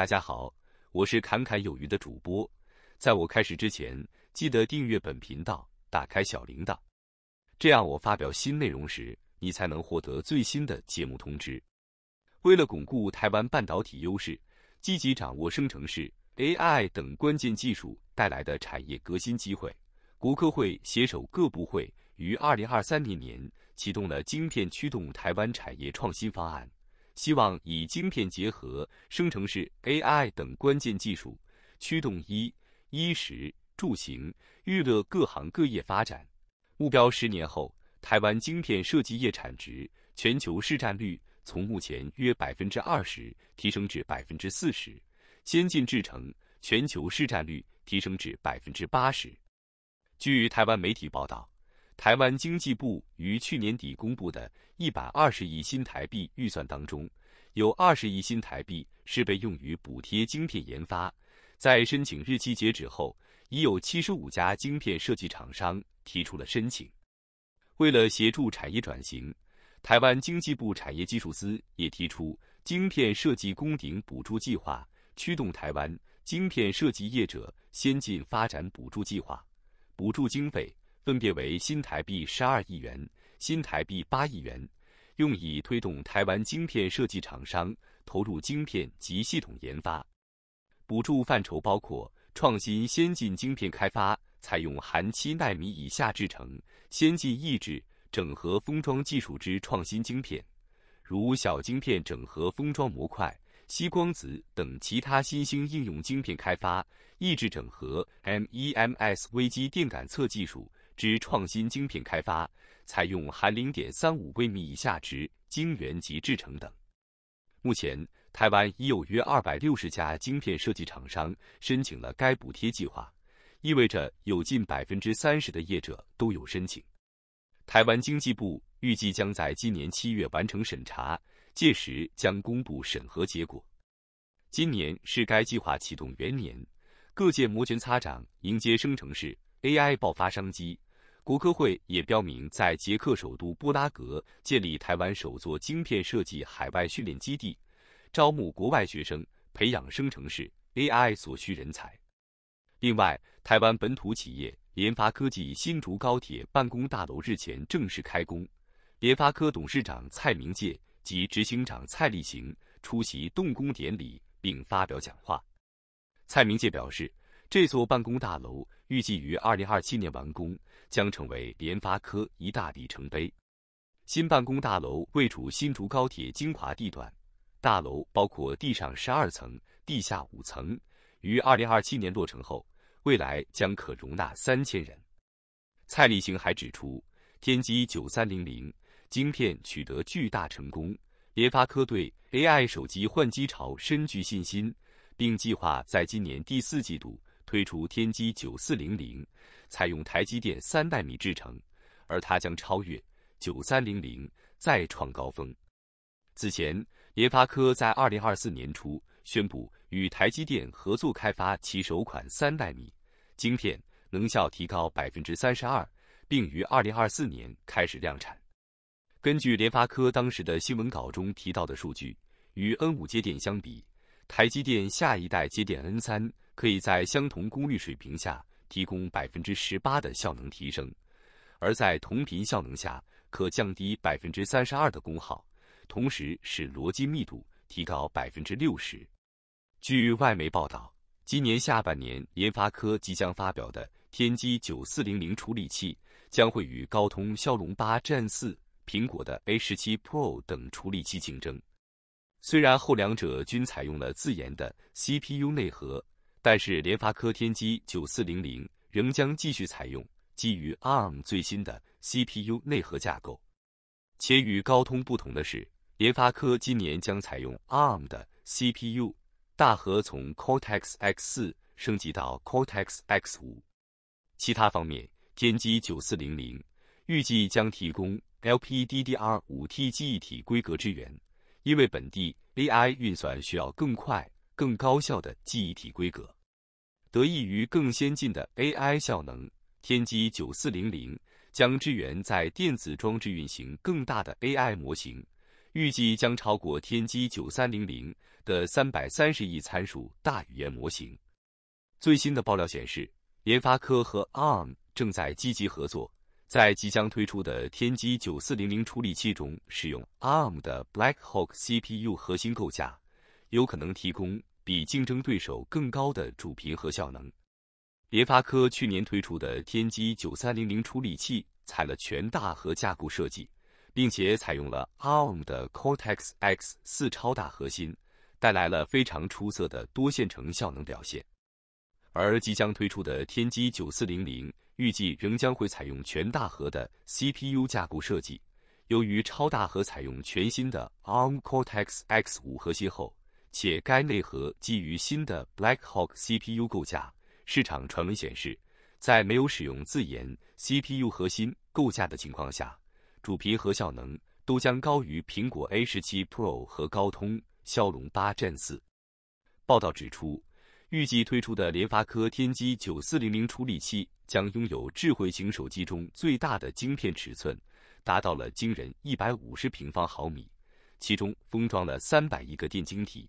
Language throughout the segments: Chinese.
大家好，我是侃侃有余的主播。在我开始之前，记得订阅本频道，打开小铃铛，这样我发表新内容时，你才能获得最新的节目通知。为了巩固台湾半导体优势，积极掌握生成式 AI 等关键技术带来的产业革新机会，国科会携手各部会于二零二三年年启动了晶片驱动台湾产业创新方案。希望以晶片结合生成式 AI 等关键技术，驱动衣、衣食住行、娱乐各行各业发展。目标十年后，台湾晶片设计业产值全球市占率从目前约百分之二十提升至百分之四十，先进制程全球市占率提升至百分之八十。据台湾媒体报道。台湾经济部于去年底公布的120亿新台币预算当中，有20亿新台币是被用于补贴晶片研发。在申请日期截止后，已有75家晶片设计厂商提出了申请。为了协助产业转型，台湾经济部产业技术司也提出晶片设计公顶补助计划，驱动台湾晶片设计业者先进发展补助计划，补助经费。分别为新台币十二亿元、新台币八亿元，用以推动台湾晶片设计厂商投入晶片及系统研发。补助范畴包括创新先进晶片开发，采用含七纳米以下制成先进抑制整合封装技术之创新晶片，如小晶片整合封装模块、吸光子等其他新兴应用晶片开发、抑制整合、MEMS 微机电感测技术。之创新晶片开发，采用含零点三五微米以下值晶圆及制成等。目前，台湾已有约二百六十家晶片设计厂商申请了该补贴计划，意味着有近百分之三十的业者都有申请。台湾经济部预计将在今年七月完成审查，届时将公布审核结果。今年是该计划启动元年，各界摩拳擦掌迎接生成式 AI 爆发商机。国科会也标明，在捷克首都布拉格建立台湾首座晶片设计海外训练基地，招募国外学生培养生成式 AI 所需人才。另外，台湾本土企业联发科技新竹高铁办公大楼日前正式开工，联发科董事长蔡明介及执行长蔡立行出席动工典礼并发表讲话。蔡明介表示，这座办公大楼。预计于二零二七年完工，将成为联发科一大里程碑。新办公大楼位处新竹高铁精华地段，大楼包括地上十二层、地下五层。于二零二七年落成后，未来将可容纳三千人。蔡立行还指出，天玑九三零零晶片取得巨大成功，联发科对 AI 手机换机潮深具信心，并计划在今年第四季度。推出天玑九四零零，采用台积电三纳米制程，而它将超越九三零零，再创高峰。此前，联发科在二零二四年初宣布与台积电合作开发其首款三纳米晶片，能效提高百分之三十二，并于二零二四年开始量产。根据联发科当时的新闻稿中提到的数据，与 N 五接电相比，台积电下一代接电 N 三。可以在相同功率水平下提供百分之十八的效能提升，而在同频效能下可降低百分之三十二的功耗，同时使逻辑密度提高百分之六十。据外媒报道，今年下半年联发科即将发表的天玑九四零零处理器将会与高通骁龙八 Gen 四、苹果的 A 十七 Pro 等处理器竞争。虽然后两者均采用了自研的 CPU 内核。但是，联发科天玑九四零零仍将继续采用基于 ARM 最新的 CPU 内核架构，且与高通不同的是，联发科今年将采用 ARM 的 CPU 大核，从 Cortex X 四升级到 Cortex X 五。其他方面，天玑九四零零预计将提供 LPDDR 五 T 记忆体规格支援，因为本地 AI 运算需要更快。更高效的记忆体规格，得益于更先进的 AI 效能，天玑九四零零将支援在电子装置运行更大的 AI 模型，预计将超过天玑九三零零的三百三十亿参数大语言模型。最新的爆料显示，联发科和 ARM 正在积极合作，在即将推出的天玑九四零零处理器中使用 ARM 的 Blackhawk CPU 核心构架，有可能提供。比竞争对手更高的主频和效能。联发科去年推出的天玑九三零零处理器采了全大核架构设计，并且采用了 ARM 的 Cortex X 四超大核心，带来了非常出色的多线程效能表现。而即将推出的天玑九四零零预计仍将会采用全大核的 CPU 架构设计。由于超大核采用全新的 ARM Cortex X 五核心后。且该内核基于新的 Blackhawk CPU 构架。市场传闻显示，在没有使用自研 CPU 核心构架的情况下，主频和效能都将高于苹果 A 十七 Pro 和高通骁龙八 Gen 四。报道指出，预计推出的联发科天玑九四零零处理器将拥有智慧型手机中最大的晶片尺寸，达到了惊人一百五十平方毫米，其中封装了三百亿个电晶体。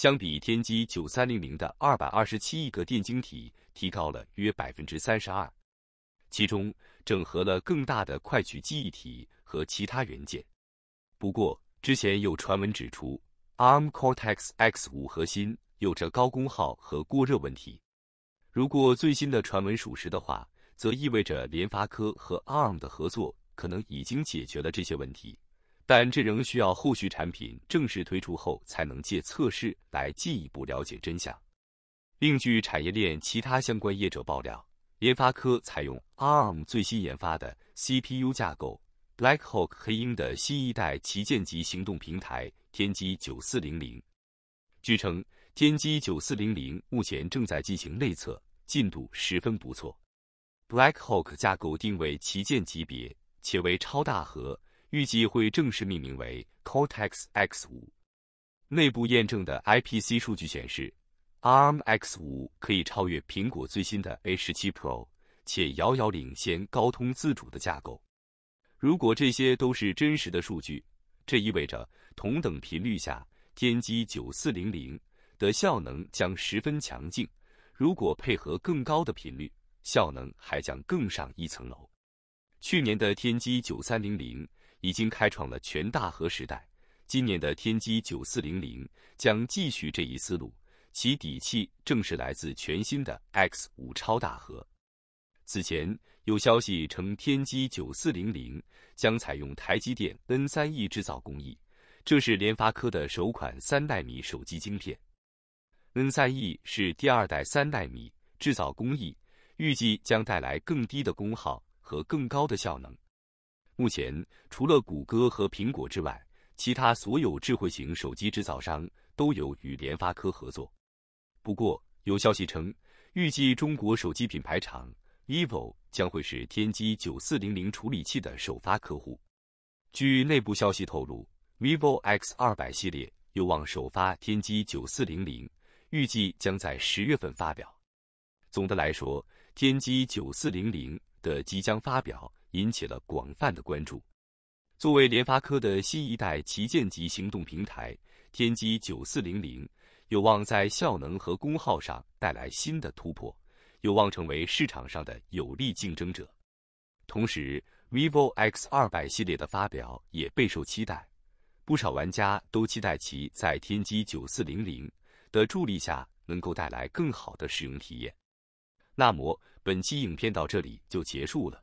相比天玑九三零零的二百二十七亿个电晶体，提高了约百分之三十二，其中整合了更大的快取记忆体和其他元件。不过，之前有传闻指出，ARM Cortex X5 核心有着高功耗和过热问题。如果最新的传闻属实的话，则意味着联发科和 ARM 的合作可能已经解决了这些问题。但这仍需要后续产品正式推出后，才能借测试来进一步了解真相。另据产业链其他相关业者爆料，联发科采用 ARM 最新研发的 CPU 架构 Blackhawk 黑鹰的新一代旗舰级行动平台天玑9400。据称，天玑9400目前正在进行内测，进度十分不错。Blackhawk 架构定位旗舰级别，且为超大核。预计会正式命名为 Cortex X5。内部验证的 IPC 数据显示，ARM X5 可以超越苹果最新的 A17 Pro，且遥遥领先高通自主的架构。如果这些都是真实的数据，这意味着同等频率下，天玑9400的效能将十分强劲。如果配合更高的频率，效能还将更上一层楼。去年的天玑9300。已经开创了全大核时代，今年的天玑九四零零将继续这一思路，其底气正是来自全新的 X 五超大核。此前有消息称，天玑九四零零将采用台积电 N 三 E 制造工艺，这是联发科的首款三纳米手机晶片。N 三 E 是第二代三纳米制造工艺，预计将带来更低的功耗和更高的效能。目前，除了谷歌和苹果之外，其他所有智慧型手机制造商都有与联发科合作。不过，有消息称，预计中国手机品牌厂 vivo 将会是天玑9400处理器的首发客户。据内部消息透露，vivo X200 系列有望首发天玑9400，预计将在十月份发表。总的来说，天玑9400的即将发表。引起了广泛的关注。作为联发科的新一代旗舰级行动平台，天玑九四零零有望在效能和功耗上带来新的突破，有望成为市场上的有力竞争者。同时，vivo X 二百系列的发表也备受期待，不少玩家都期待其在天玑九四零零的助力下能够带来更好的使用体验。那么，本期影片到这里就结束了。